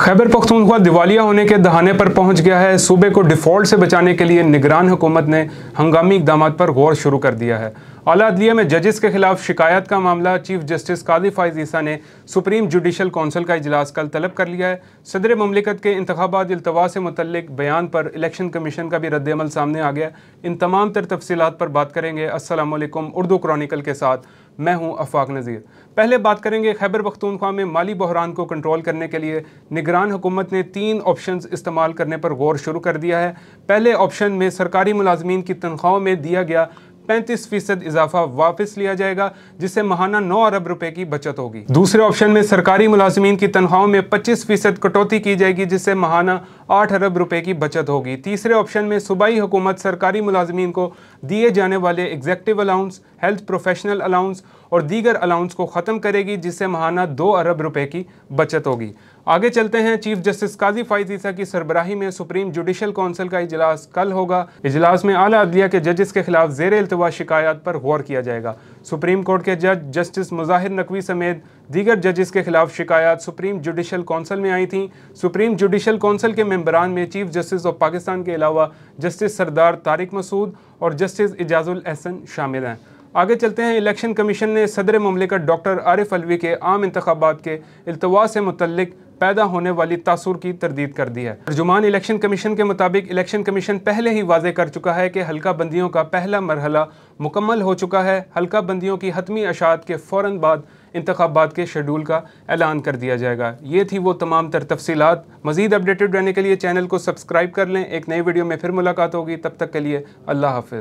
खैबर पख्तूनख्वा दिवालिया होने के दहाने पर पहुंच गया है सूबे को डिफॉल्ट से बचाने के लिए निगरान हुकूमत ने हंगामी इकदाम पर गौर शुरू कर दिया है अला अदलिया में जजेस के खिलाफ शिकायत का मामला चीफ जस्टिस कादी फाइज ईसा ने सुप्रीम जुडिशल काउंसिल का इजलास कल तलब कर लिया है सदर ममलिकत के इंतबात अल्तवा से मुतल बयान पर इलेक्शन कमीशन का भी रद्दमल सामने आ गया इन तमाम तर तफसीत पर बात करेंगे असलम उर्दू क्रॉनिकल के साथ मैं हूं अफाक नज़ीर पहले बात करेंगे खैबर पखतूनख्वा में माली बहरान को कंट्रोल करने के लिए निगरान हुकूमत ने तीन ऑप्शन इस्तेमाल करने पर गौर शुरू कर दिया है पहले ऑप्शन में सरकारी मुलाजमीन की तनख्वाहों में दिया गया पैंतीस फीसद इजाफा वापस लिया जाएगा जिससे महाना नौ अरब रुपए की बचत होगी दूसरे ऑप्शन में सरकारी मुलाजमीन की तनख्वाहों में पच्चीस फीसद कटौती की जाएगी जिससे महाना आठ अरब रुपए की बचत होगी तीसरे ऑप्शन में सूबाई हुकूमत सरकारी मुलाजमीन को दिए जाने वाले executive allowance health professional allowance और दीगर अलाउंस को ख़त्म करेगी जिससे महाना दो अरब रुपए की बचत होगी आगे चलते हैं चीफ जस्टिस काजी फाइज की सरबराही में सुप्रीम जुडिशल काउंसिल का इजलास कल होगा इजलास में आला अदलिया के जजेस के खिलाफ जेर अल्तवा शिकायत पर गौर किया जाएगा सुप्रीम कोर्ट के जज जस्टिस मुजाहिर नकवी समेत दीगर जजेस के खिलाफ शिकायत सुप्रीम जुडिशल काउंसिल में आई थी सुप्रीम जुडिशल काउंसिल के मेम्बरान में चीफ जस्टिस ऑफ पाकिस्तान के अलावा जस्टिस सरदार तारिक मसूद और जस्टिस एजाजुल एहसन शामिल हैं आगे चलते हैं इलेक्शन कमीशन ने सदर ममलिकत डॉक्टर आरिफ अलवी के आम इंतबात के अल्तवा से मुतलक पैदा होने वाली तासुर की तरदीद कर दी है तर्जुमान इलेक्शन कमीशन के मुताबिक इलेक्शन कमीशन पहले ही वाजे कर चुका है कि हल्का बंदियों का पहला मरहला मुकम्मल हो चुका है हल्का बंदियों की हतमी अशात के फ़ौर बाद इंतबात के शेड्यूल का ऐलान कर दिया जाएगा ये थी वो तमाम तर तफसीत मज़ीद अपडेटेड रहने के लिए चैनल को सब्सक्राइब कर लें एक नई वीडियो में फिर मुलाकात होगी तब तक के लिए अल्लाह हाफ